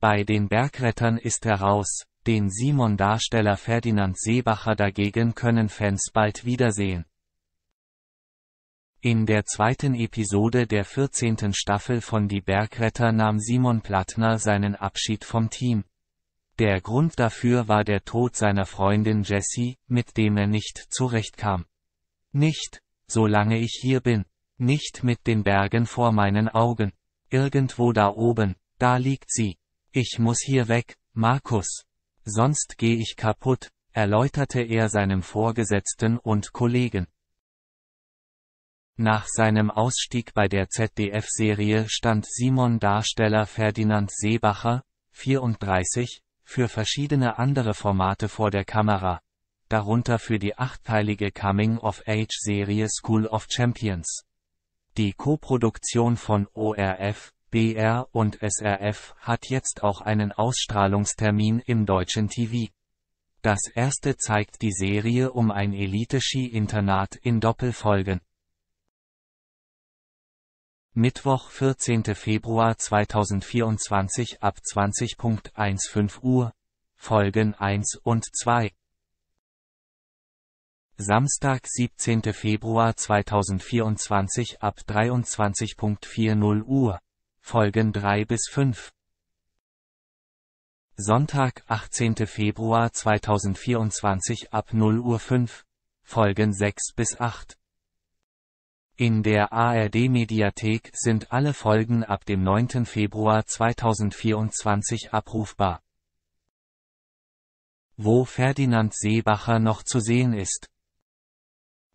Bei den Bergrettern ist heraus, den Simon-Darsteller Ferdinand Seebacher dagegen können Fans bald wiedersehen. In der zweiten Episode der 14. Staffel von Die Bergretter nahm Simon Plattner seinen Abschied vom Team. Der Grund dafür war der Tod seiner Freundin Jessie, mit dem er nicht zurechtkam. Nicht, solange ich hier bin, nicht mit den Bergen vor meinen Augen. Irgendwo da oben, da liegt sie. Ich muss hier weg, Markus. Sonst gehe ich kaputt, erläuterte er seinem Vorgesetzten und Kollegen. Nach seinem Ausstieg bei der ZDF-Serie stand Simon Darsteller Ferdinand Seebacher, 34, für verschiedene andere Formate vor der Kamera, darunter für die achtteilige Coming-of-Age-Serie School of Champions. Die Koproduktion von ORF, BR und SRF hat jetzt auch einen Ausstrahlungstermin im deutschen TV. Das erste zeigt die Serie um ein Elite-Ski-Internat in Doppelfolgen. Mittwoch 14. Februar 2024 ab 20.15 Uhr. Folgen 1 und 2. Samstag 17. Februar 2024 ab 23.40 Uhr. Folgen 3 bis 5. Sonntag, 18. Februar 2024 ab 0 Uhr 5. Folgen 6 bis 8. In der ARD-Mediathek sind alle Folgen ab dem 9. Februar 2024 abrufbar. Wo Ferdinand Seebacher noch zu sehen ist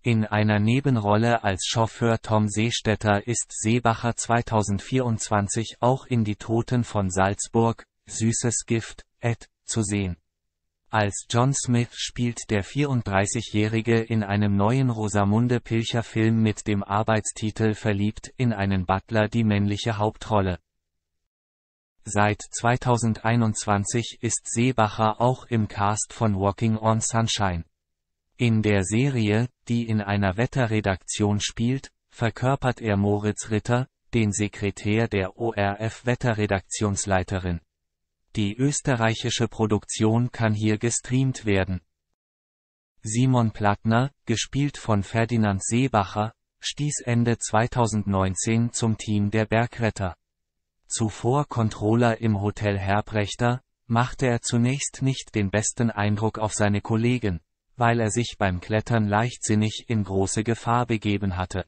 in einer Nebenrolle als Chauffeur Tom Seestetter ist Seebacher 2024 auch in Die Toten von Salzburg, Süßes Gift, Ed, zu sehen. Als John Smith spielt der 34-Jährige in einem neuen Rosamunde Pilcher-Film mit dem Arbeitstitel Verliebt in einen Butler die männliche Hauptrolle. Seit 2021 ist Seebacher auch im Cast von Walking on Sunshine. In der Serie, die in einer Wetterredaktion spielt, verkörpert er Moritz Ritter, den Sekretär der ORF-Wetterredaktionsleiterin. Die österreichische Produktion kann hier gestreamt werden. Simon Plattner, gespielt von Ferdinand Seebacher, stieß Ende 2019 zum Team der Bergretter. Zuvor Controller im Hotel Herbrechter, machte er zunächst nicht den besten Eindruck auf seine Kollegen weil er sich beim Klettern leichtsinnig in große Gefahr begeben hatte.